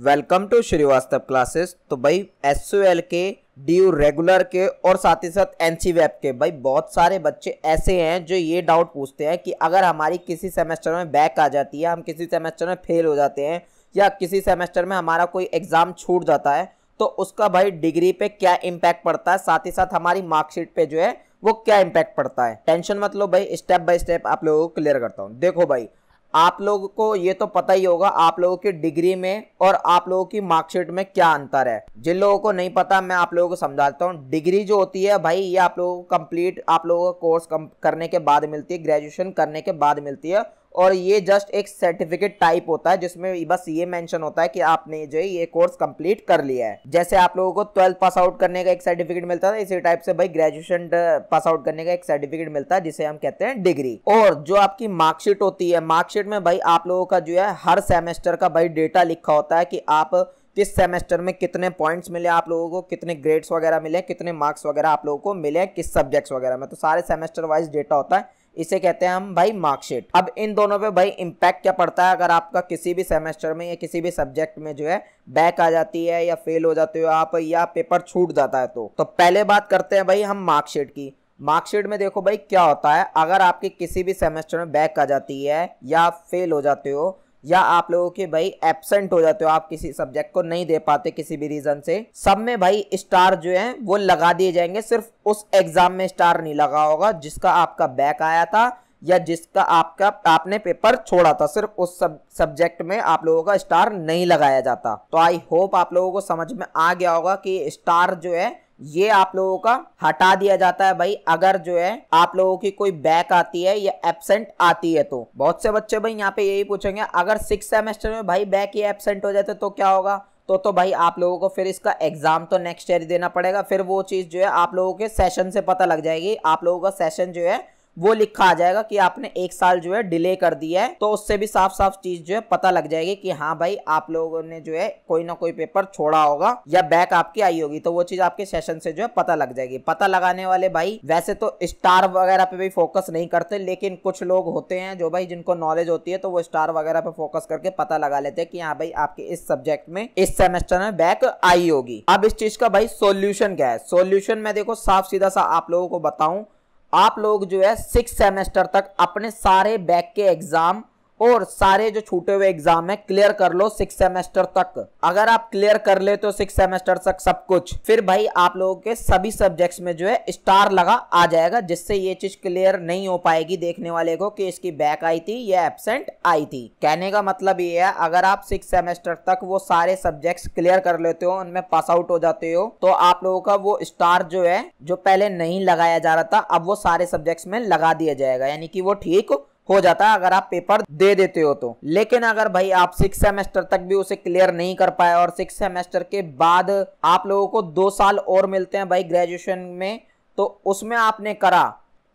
welcome to Srivastava classes तो भाई S के डी रेगुलर के और साथ ही साथ एन सी वेब के भाई बहुत सारे बच्चे ऐसे हैं जो ये डाउट पूछते हैं कि अगर हमारी किसी सेमेस्टर में बैक आ जाती है हम किसी सेमेस्टर में फेल हो जाते हैं या किसी सेमेस्टर में हमारा कोई एग्ज़ाम छूट जाता है तो उसका भाई डिग्री पे क्या इम्पैक्ट पड़ता है साथ ही साथ हमारी मार्कशीट पे जो है वो क्या इम्पैक्ट पड़ता है टेंशन मत लो भाई स्टेप बाय स्टेप आप लोगों को क्लियर करता हूँ देखो भाई आप लोगों को ये तो पता ही होगा आप लोगों की डिग्री में और आप लोगों की मार्कशीट में क्या अंतर है जिन लोगों को नहीं पता मैं आप लोगों को समझाता हूँ डिग्री जो होती है भाई ये आप लोगों को कंप्लीट आप लोगों का कोर्स करने के बाद मिलती है ग्रेजुएशन करने के बाद मिलती है और ये जस्ट एक सर्टिफिकेट टाइप होता है जिसमें बस ये मेंशन होता है कि आपने जो है ये कोर्स कंप्लीट कर लिया है जैसे आप लोगों को ट्वेल्थ पास आउट करने का एक सर्टिफिकेट मिलता था इसी टाइप से भाई ग्रेजुएशन पास आउट करने का एक सर्टिफिकेट मिलता है जिसे हम कहते हैं डिग्री और जो आपकी मार्कशीट होती है मार्कशीट में भाई आप लोगों का जो है हर सेमेस्टर का भाई डेटा लिखा होता है कि आप किस सेमेस्टर में कितने पॉइंट्स मिले आप लोगों को कितने ग्रेड्स वगैरह मिले कितने मार्क्स वगैरह आप लोगों को मिले किस सब्जेक्ट्स वगैरह में तो सारे सेमेस्टर वाइज डेटा होता है इसे कहते हैं हम भाई मार्कशीट अब इन दोनों पे भाई इम्पैक्ट क्या पड़ता है अगर आपका किसी भी सेमेस्टर में या किसी भी सब्जेक्ट में जो है बैक आ जाती है या फेल हो जाते हो आप या पेपर छूट जाता है तो, तो पहले बात करते हैं भाई हम मार्कशीट की मार्कशीट में देखो भाई क्या होता है अगर आपके किसी भी सेमेस्टर में बैक आ जाती है या फेल हो जाते हो या आप लोगों के भाई एबसेंट हो जाते हो आप किसी सब्जेक्ट को नहीं दे पाते किसी भी रीजन से सब में भाई स्टार जो है वो लगा दिए जाएंगे सिर्फ उस एग्जाम में स्टार नहीं लगा होगा जिसका आपका बैक आया था या जिसका आपका आपने पेपर छोड़ा था सिर्फ उस सब सब्जेक्ट में आप लोगों का स्टार नहीं लगाया जाता तो आई होप आप लोगों को समझ में आ गया होगा कि स्टार जो है ये आप लोगों का हटा दिया जाता है भाई अगर जो है आप लोगों की कोई बैक आती है या एबसेंट आती है तो बहुत से बच्चे भाई यहाँ पे यही पूछेंगे अगर सिक्स सेमेस्टर में भाई बैक या एबसेंट हो जाते तो क्या होगा तो तो भाई आप लोगों को फिर इसका एग्जाम तो नेक्स्ट ईयर देना पड़ेगा फिर वो चीज़ जो है आप लोगों के सेशन से पता लग जाएगी आप लोगों का सेशन जो है वो लिखा आ जाएगा कि आपने एक साल जो है डिले कर दिया है तो उससे भी साफ साफ चीज जो है पता लग जाएगी कि हाँ भाई आप लोगों ने जो है कोई ना कोई पेपर छोड़ा होगा या बैक आपकी आई होगी तो वो चीज आपके सेशन से जो है पता लग जाएगी पता लगाने वाले भाई वैसे तो स्टार वगैरह पे भी फोकस नहीं करते लेकिन कुछ लोग होते हैं जो भाई जिनको नॉलेज होती है तो वो स्टार वगैरह पे फोकस करके पता लगा लेते हैं कि हाँ भाई आपके इस सब्जेक्ट में इस सेमेस्टर में बैक आई होगी अब इस चीज का भाई सोल्यूशन क्या है सोल्यूशन में देखो साफ सीधा सा आप लोगों को बताऊं आप लोग जो है सिक्स सेमेस्टर तक अपने सारे बैक के एग्जाम और सारे जो छूटे हुए एग्जाम है क्लियर कर लो सिक्स सेमेस्टर तक अगर आप क्लियर कर ले तो सिक्स सेमेस्टर तक सब कुछ फिर भाई आप लोगों के सभी सब्जेक्ट्स में जो है स्टार लगा आ जाएगा जिससे ये चीज क्लियर नहीं हो पाएगी देखने वाले को कि इसकी बैक आई थी या एबसेंट आई थी कहने का मतलब ये है अगर आप सिक्स सेमेस्टर तक वो सारे सब्जेक्ट क्लियर कर लेते हो उनमें पास आउट हो जाते हो तो आप लोगों का वो स्टार जो है जो पहले नहीं लगाया जा रहा था अब वो सारे सब्जेक्ट्स में लगा दिया जाएगा यानी कि वो ठीक हो जाता है अगर आप पेपर दे देते हो तो लेकिन अगर भाई आप सिक्स सेमेस्टर तक भी उसे क्लियर नहीं कर पाए और सिक्स सेमेस्टर के बाद आप लोगों को दो साल और मिलते हैं भाई ग्रेजुएशन में तो उसमें आपने करा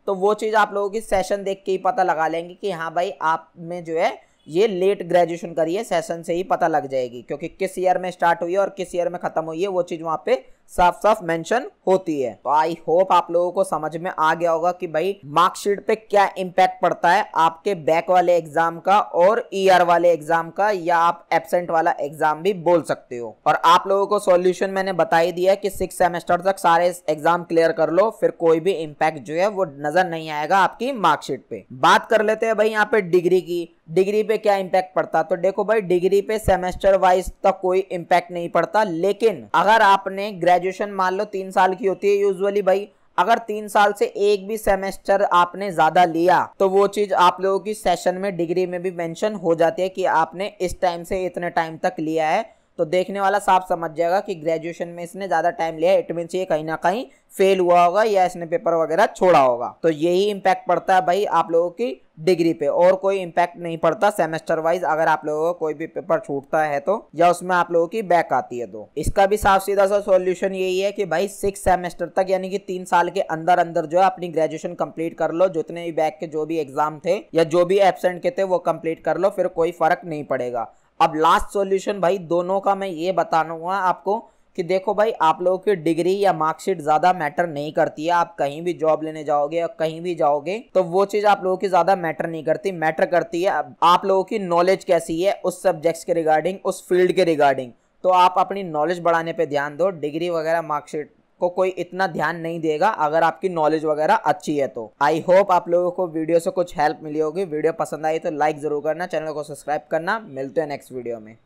तो वो चीज़ आप लोगों की सेशन देख के ही पता लगा लेंगे कि हाँ भाई आप में जो है ये लेट ग्रेजुएशन करिए सेशन से ही पता लग जाएगी क्योंकि किस ईयर में स्टार्ट हुई है और किस ईयर में ख़त्म हुई है वो चीज़ वहाँ पे साफ साफ मेंशन होती है तो आई होप आप लोगों को समझ में आ गया होगा कि भाई मार्कशीट पे क्या इम्पैक्ट पड़ता है आपके बैक वाले एग्जाम का और ईयर e वाले एग्जाम का या आप एबसेंट वाला एग्जाम भी बोल सकते हो और आप लोगों को सॉल्यूशन मैंने बता ही दिया कि सिक्स सेमेस्टर तक सारे एग्जाम क्लियर कर लो फिर कोई भी इम्पैक्ट जो है वो नजर नहीं आएगा आपकी मार्कशीट पे बात कर लेते हैं भाई यहाँ पे डिग्री की डिग्री पे क्या इम्पैक्ट पड़ता तो देखो भाई डिग्री पे सेमेस्टर वाइज तक कोई इम्पैक्ट नहीं पड़ता लेकिन अगर आपने ग्रेजुएशन मान लो तीन साल की होती है यूजुअली भाई अगर तीन साल से एक भी सेमेस्टर आपने ज्यादा लिया तो वो चीज आप लोगों की सेशन में डिग्री में भी मेंशन हो जाती है कि आपने इस टाइम से इतने टाइम तक लिया है तो देखने वाला साफ समझ जाएगा कि ग्रेजुएशन में इसने ज़्यादा टाइम लिया इट मीन्स ये कहीं ना कहीं फेल हुआ होगा या इसने पेपर वगैरह छोड़ा होगा तो यही इम्पैक्ट पड़ता है भाई आप लोगों की डिग्री पे और कोई इम्पैक्ट नहीं पड़ता सेमेस्टर वाइज अगर आप लोगों का कोई भी पेपर छूटता है तो या उसमें आप लोगों की बैक आती है तो इसका भी साफ सीधा सा सॉल्यूशन यही है कि भाई सिक्स सेमेस्टर तक यानी कि तीन साल के अंदर अंदर जो है अपनी ग्रेजुएशन कंप्लीट कर लो जितने भी बैक के जो भी एग्जाम थे या जो भी एबसेंट के थे वो कंप्लीट कर लो फिर कोई फर्क नहीं पड़ेगा अब लास्ट सॉल्यूशन भाई दोनों का मैं ये बताऊंगा आपको कि देखो भाई आप लोगों की डिग्री या मार्कशीट ज़्यादा मैटर नहीं करती है आप कहीं भी जॉब लेने जाओगे या कहीं भी जाओगे तो वो चीज़ आप लोगों की ज़्यादा मैटर नहीं करती मैटर करती है आप लोगों की नॉलेज कैसी है उस सब्जेक्ट के रिगार्डिंग उस फील्ड के रिगार्डिंग तो आप अपनी नॉलेज बढ़ाने पर ध्यान दो डिग्री वगैरह मार्कशीट को कोई इतना ध्यान नहीं देगा अगर आपकी नॉलेज वगैरह अच्छी है तो आई होप आप लोगों को वीडियो से कुछ हेल्प मिली होगी वीडियो पसंद आई तो लाइक जरूर करना चैनल को सब्सक्राइब करना मिलते हैं नेक्स्ट वीडियो में